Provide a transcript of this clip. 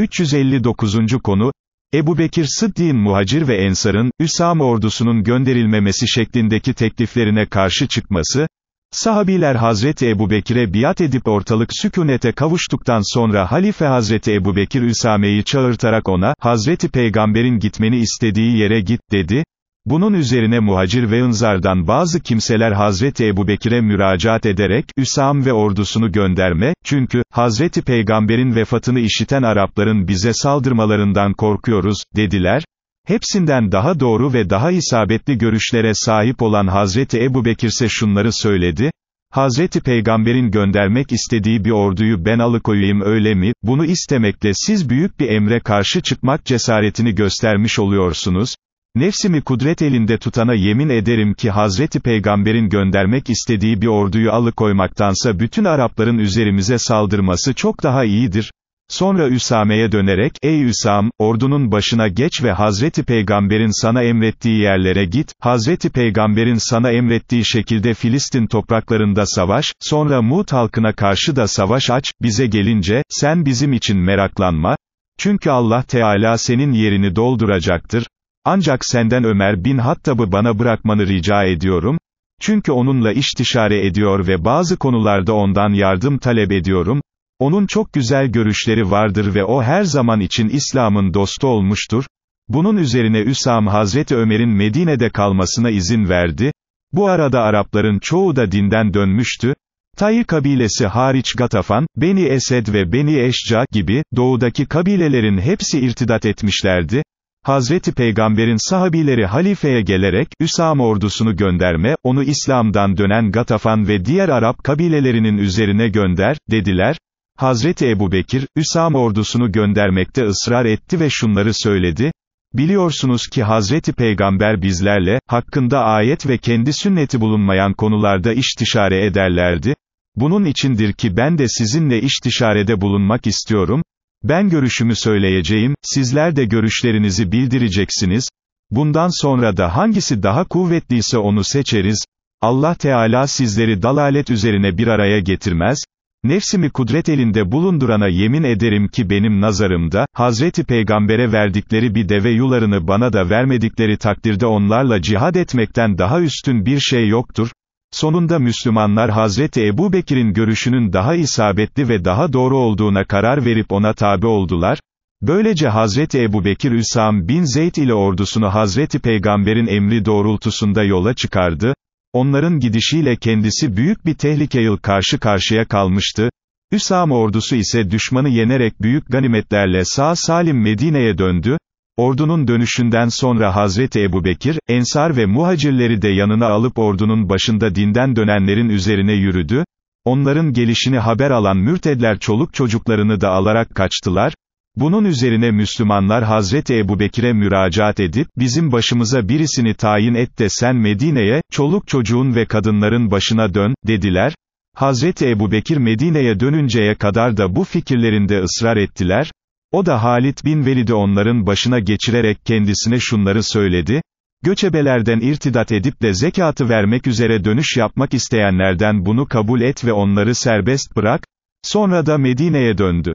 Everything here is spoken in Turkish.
359. konu, Ebu Bekir Sıddin Muhacir ve Ensar'ın, Üsam ordusunun gönderilmemesi şeklindeki tekliflerine karşı çıkması, sahabiler Hazreti Ebu Bekir'e biat edip ortalık sükunete kavuştuktan sonra Halife Hazreti Ebu Bekir Üsame'yi çağırtarak ona, Hazreti Peygamber'in gitmeni istediği yere git, dedi, bunun üzerine muhacir ve ınzardan bazı kimseler Hazreti Ebu Bekir'e müracaat ederek, Üsam ve ordusunu gönderme, çünkü, Hazreti Peygamber'in vefatını işiten Arapların bize saldırmalarından korkuyoruz, dediler, Hepsinden daha doğru ve daha isabetli görüşlere sahip olan Hazreti Ebu Bekir ise şunları söyledi, Hazreti Peygamber'in göndermek istediği bir orduyu ben alıkoyayım öyle mi, bunu istemekle siz büyük bir emre karşı çıkmak cesaretini göstermiş oluyorsunuz, Nefsimi kudret elinde tutana yemin ederim ki Hazreti Peygamber'in göndermek istediği bir orduyu alıkoymaktansa bütün Arapların üzerimize saldırması çok daha iyidir. Sonra Üsame'ye dönerek, ey Üsam, ordunun başına geç ve Hazreti Peygamber'in sana emrettiği yerlere git, Hazreti Peygamber'in sana emrettiği şekilde Filistin topraklarında savaş, sonra Mut halkına karşı da savaş aç, bize gelince, sen bizim için meraklanma, çünkü Allah Teala senin yerini dolduracaktır, ancak senden Ömer bin Hattab'ı bana bırakmanı rica ediyorum, çünkü onunla iştişare ediyor ve bazı konularda ondan yardım talep ediyorum, onun çok güzel görüşleri vardır ve o her zaman için İslam'ın dostu olmuştur, bunun üzerine Üsam Hazreti Ömer'in Medine'de kalmasına izin verdi, bu arada Arapların çoğu da dinden dönmüştü, Tayı kabilesi hariç Gatafan, Beni Esed ve Beni Eşca gibi, doğudaki kabilelerin hepsi irtidat etmişlerdi, Hazreti Peygamber'in sahabileri halifeye gelerek, Üsam ordusunu gönderme, onu İslam'dan dönen Gatafan ve diğer Arap kabilelerinin üzerine gönder, dediler. Hazreti Ebu Bekir, Üsam ordusunu göndermekte ısrar etti ve şunları söyledi, Biliyorsunuz ki Hazreti Peygamber bizlerle, hakkında ayet ve kendi sünneti bulunmayan konularda iştişare ederlerdi. Bunun içindir ki ben de sizinle iştişarede bulunmak istiyorum, ben görüşümü söyleyeceğim, sizler de görüşlerinizi bildireceksiniz, bundan sonra da hangisi daha kuvvetliyse onu seçeriz, Allah Teala sizleri dalalet üzerine bir araya getirmez, nefsimi kudret elinde bulundurana yemin ederim ki benim nazarımda, Hazreti Peygamber'e verdikleri bir deve yularını bana da vermedikleri takdirde onlarla cihad etmekten daha üstün bir şey yoktur, Sonunda Müslümanlar Hazreti Ebu Bekir'in görüşünün daha isabetli ve daha doğru olduğuna karar verip ona tabi oldular. Böylece Hazreti Ebu Bekir Üsam bin Zeyd ile ordusunu Hazreti Peygamber'in emri doğrultusunda yola çıkardı. Onların gidişiyle kendisi büyük bir tehlikeye karşı karşıya kalmıştı. Üsam ordusu ise düşmanı yenerek büyük ganimetlerle sağ salim Medine'ye döndü. Ordunun dönüşünden sonra Hazreti Ebu Bekir, Ensar ve muhacirleri de yanına alıp ordunun başında dinden dönenlerin üzerine yürüdü, onların gelişini haber alan mürtedler çoluk çocuklarını da alarak kaçtılar, bunun üzerine Müslümanlar Hazreti Ebu Bekire müracaat edip, bizim başımıza birisini tayin et de sen Medine'ye, çoluk çocuğun ve kadınların başına dön, dediler, Hazreti Ebu Bekir Medine'ye dönünceye kadar da bu fikirlerinde ısrar ettiler, o da Halit bin Velid'i onların başına geçirerek kendisine şunları söyledi, Göçebelerden irtidat edip de zekatı vermek üzere dönüş yapmak isteyenlerden bunu kabul et ve onları serbest bırak, sonra da Medine'ye döndü.